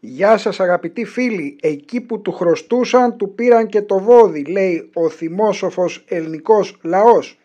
Γεια σας αγαπητοί φίλοι, εκεί που του χρωστούσαν του πήραν και το βόδι, λέει ο θυμόσοφος ελληνικός λαός.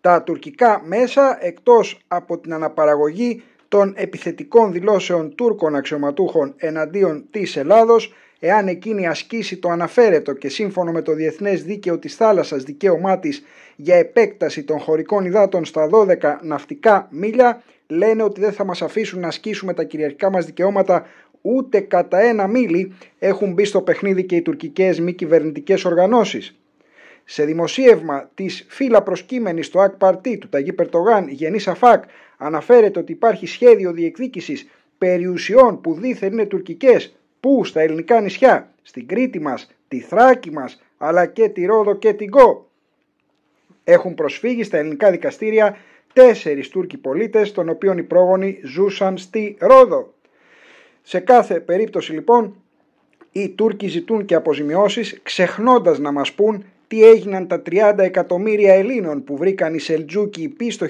Τα τουρκικά μέσα, εκτός από την αναπαραγωγή των επιθετικών δηλώσεων Τούρκων αξιωματούχων εναντίον της Ελλάδος, εάν εκείνη ασκήσει το αναφέρετο και σύμφωνο με το Διεθνές Δίκαιο της θάλασσας δικαίωμά της για επέκταση των χωρικών υδάτων στα 12 ναυτικά μίλια, λένε ότι δεν θα μας αφήσουν να ασκήσουμε τα κυριαρχικά μας δικαιώματα ούτε κατά ένα μίλι έχουν μπει στο παιχνίδι και οι τουρκικές μη κυβερνητικές οργανώσεις. Σε δημοσίευμα της φύλλα προσκύμενης στο ΑΚ Παρτί του Ταγί Περτογάν Γενής Αφάκ αναφέρεται ότι υπάρχει σχέδιο διεκδίκησης περιουσιών που δίθεν είναι τουρκικές που στα ελληνικά νησιά, στην Κρήτη μας, τη Θράκη μας αλλά και τη Ρόδο και την Κο. Έχουν προσφύγει στα ελληνικά δικαστήρια τέσσερις Τούρκοι πολίτες των οποίων οι πρόγονοι ζούσαν στη Ρόδο. Σε κάθε περίπτωση λοιπόν οι Τούρκοι ζητούν και αποζημιώσεις ξεχνώντας να μας πούν τι έγιναν τα 30 εκατομμύρια Ελλήνων που βρήκαν οι Σελτζούκοι πίσω το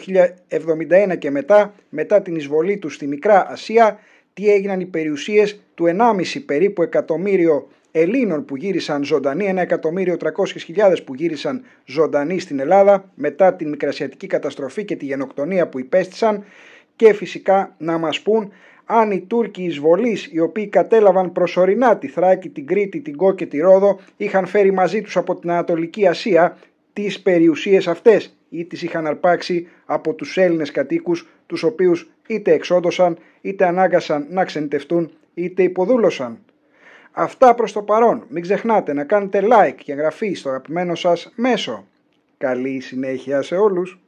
1071 και μετά, μετά την εισβολή τους στη Μικρά Ασία, τι έγιναν οι περιουσίες του 1,5 περίπου εκατομμύριο Ελλήνων που γύρισαν ζωντανοί, 300.000 που γύρισαν ζωντανοί στην Ελλάδα μετά την μικρασιατική καταστροφή και τη γενοκτονία που υπέστησαν και φυσικά να μας πούν αν οι Τούρκοι εισβολείς, οι οποίοι κατέλαβαν προσωρινά τη Θράκη, την Κρήτη, την Κό και τη Ρόδο, είχαν φέρει μαζί τους από την Ανατολική Ασία τις περιουσίες αυτές ή τις είχαν αρπάξει από τους Έλληνες κατοίκους, τους οποίους είτε εξόντωσαν, είτε ανάγκασαν να ξενιτευτούν, είτε υποδούλωσαν. Αυτά προς το παρόν. Μην ξεχνάτε να κάνετε like και εγγραφή στο αγαπημένο σας μέσο. Καλή συνέχεια σε όλους!